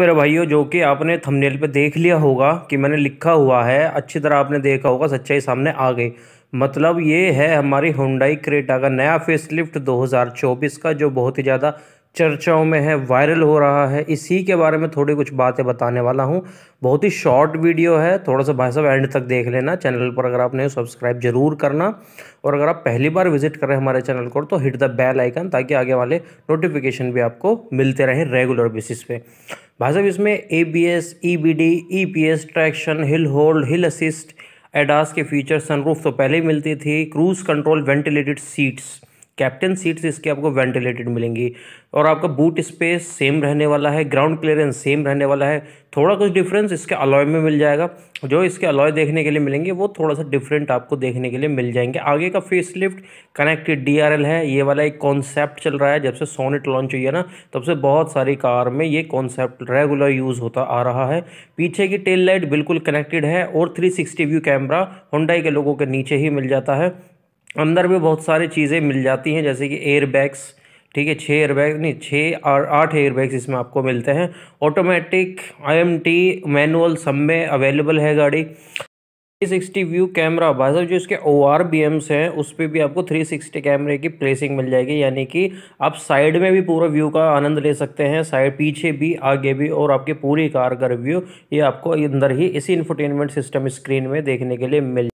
मेरे भाइयों जो कि आपने थंबनेल पे देख लिया होगा कि मैंने लिखा हुआ है अच्छी तरह आपने देखा होगा सच्चाई सामने आ गई मतलब ये है हमारी हुंडाई क्रेटा का नया फेसलिफ्ट 2024 का जो बहुत ही ज़्यादा चर्चाओं में है वायरल हो रहा है इसी के बारे में थोड़ी कुछ बातें बताने वाला हूँ बहुत ही शॉर्ट वीडियो है थोड़ा सा भाई साहब एंड तक देख लेना चैनल पर अगर आपने सब्सक्राइब जरूर करना और अगर आप पहली बार विजिट कर रहे हैं हमारे चैनल को तो हिट द बेल आइकन ताकि आगे वाले नोटिफिकेशन भी आपको मिलते रहें रेगुलर बेसिस पे भाई साहब इसमें A B S E B D E P S traction hill hold hill assist ADAS के फीचर सनरूफ e e तो पहले ही मिलती थी cruise control ventilated seats captain seats इसके आपको वेंटिलेटेड मिलेंगी और आपका बूट स्पेस सेम रहने वाला है ग्राउंड क्लियरेंस सेम रहने वाला है थोड़ा कुछ डिफरेंस इसके अलॉय में मिल जाएगा जो इसके अलॉय देखने के लिए मिलेंगे वो थोड़ा सा डिफरेंट आपको देखने के लिए मिल जाएंगे आगे का फेस लिफ्ट कनेक्टेड डी है ये वाला एक कॉन्सेप्ट चल रहा है जब से सोनेट लॉन्च हुई है ना तब से बहुत सारी कार में ये कॉन्सेप्ट रेगुलर यूज़ होता आ रहा है पीछे की टेल लाइट बिल्कुल कनेक्टेड है और थ्री व्यू कैमरा होंडाई के लोगों के नीचे ही मिल जाता है अंदर भी बहुत सारी चीज़ें मिल जाती हैं जैसे कि एयर बैग्स ठीक है छः एयरबैग नहीं छः और आठ एयरबैग्स इसमें आपको मिलते हैं ऑटोमेटिक आईएमटी मैनुअल सब में अवेलेबल है गाड़ी थ्री सिक्सटी व्यू कैमरा भाई साहब जो इसके ओ आर बी एम्स हैं उस पर भी आपको थ्री सिक्सटी कैमरे की प्लेसिंग मिल जाएगी यानी कि आप साइड में भी पूरा व्यू का आनंद ले सकते हैं साइड पीछे भी आगे भी और आपकी पूरी कार का रिव्यू ये आपको अंदर ही इसी इन्फोटेनमेंट सिस्टम स्क्रीन में देखने के लिए मिल